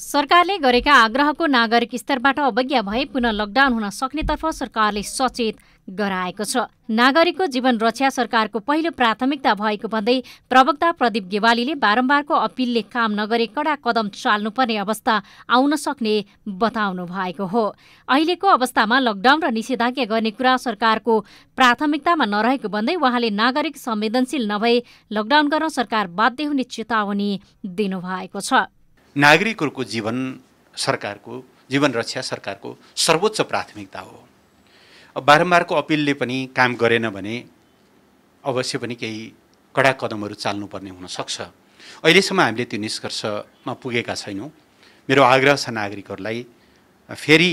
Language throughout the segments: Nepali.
सरकारले गरेका आग्रहको नागरिक स्तरबाट अवज्ञा भए पुनः लकडाउन हुन सक्नेतर्फ सरकारले सचेत गराएको छ नागरिकको जीवन रक्षा सरकारको पहिलो प्राथमिकता भएको भन्दै प्रवक्ता प्रदीप गेवालीले बारम्बारको अपिलले काम नगरे कडा कदम चाल्नुपर्ने अवस्था आउन सक्ने बताउनु भएको हो अहिलेको अवस्थामा लकडाउन र निषेधाज्ञा गर्ने कुरा सरकारको प्राथमिकतामा नरहेको भन्दै उहाँले नागरिक संवेदनशील नभए लकडाउन गर्न सरकार बाध्य हुने चेतावनी दिनुभएको छ नागरिकहरूको जीवन सरकारको जीवन रक्षा सरकारको सर्वोच्च प्राथमिकता हो बारम्बारको अपिलले पनि काम गरेन भने अवश्य पनि केही कडा कदमहरू चाल्नुपर्ने हुनसक्छ अहिलेसम्म हामीले त्यो निष्कर्षमा पुगेका छैनौँ मेरो आग्रह छ नागरिकहरूलाई फेरि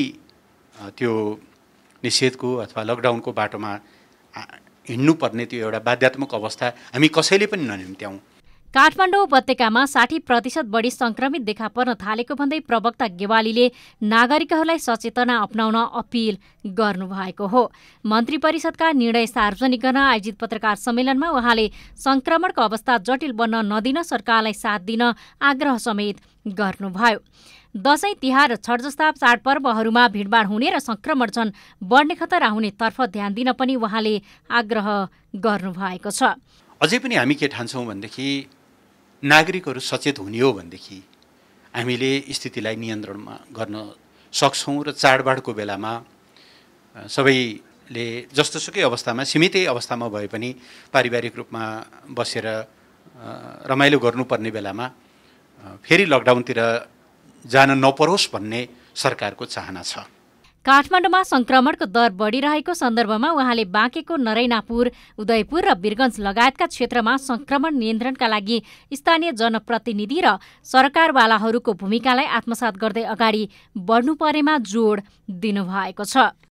त्यो निषेधको अथवा लकडाउनको बाटोमा हिँड्नुपर्ने त्यो एउटा बाध्यात्मक अवस्था हामी कसैले पनि ननिम्त्याउँ काठमाडौँ उपत्यकामा साठी प्रतिशत बढी संक्रमित देखा पर्न थालेको भन्दै प्रवक्ता गेवालीले नागरिकहरूलाई सचेतना अप्नाउन अपिल गर्नुभएको हो मन्त्री परिषदका निर्णय सार्वजनिक गर्न आयोजित पत्रकार सम्मेलनमा उहाँले संक्रमणको अवस्था जटिल बन्न नदिन सरकारलाई साथ दिन आग्रह समेत गर्नुभयो दसैँ तिहार छठ जस्ता चाडपर्वहरूमा भिडभाड हुने र संक्रमण झन् बढ्ने खतरा हुनेतर्फ ध्यान दिन पनि उहाँले आग्रह गर्नुभएको छ अझै पनि हामी के ठान्छौँ भनेदेखि नागरिकहरू सचेत हुने हो भनेदेखि हामीले स्थितिलाई नियन्त्रणमा गर्न सक्छौँ र चाडबाडको बेलामा सबैले जस्तोसुकै अवस्थामा सीमितै अवस्थामा भए पनि पारिवारिक रूपमा बसेर रमाइलो गर्नुपर्ने बेलामा फेरि लकडाउनतिर जान नपरोस् भन्ने सरकारको चाहना छ काठमाडौँमा संक्रमणको दर बढिरहेको सन्दर्भमा उहाँले बाँकेको नरैनापुर उदयपुर र वीरगञ्ज लगायतका क्षेत्रमा संक्रमण नियन्त्रणका लागि स्थानीय जनप्रतिनिधि र सरकारवालाहरूको भूमिकालाई आत्मसात गर्दै अगाडि बढ्नु परेमा जोड दिनुभएको छ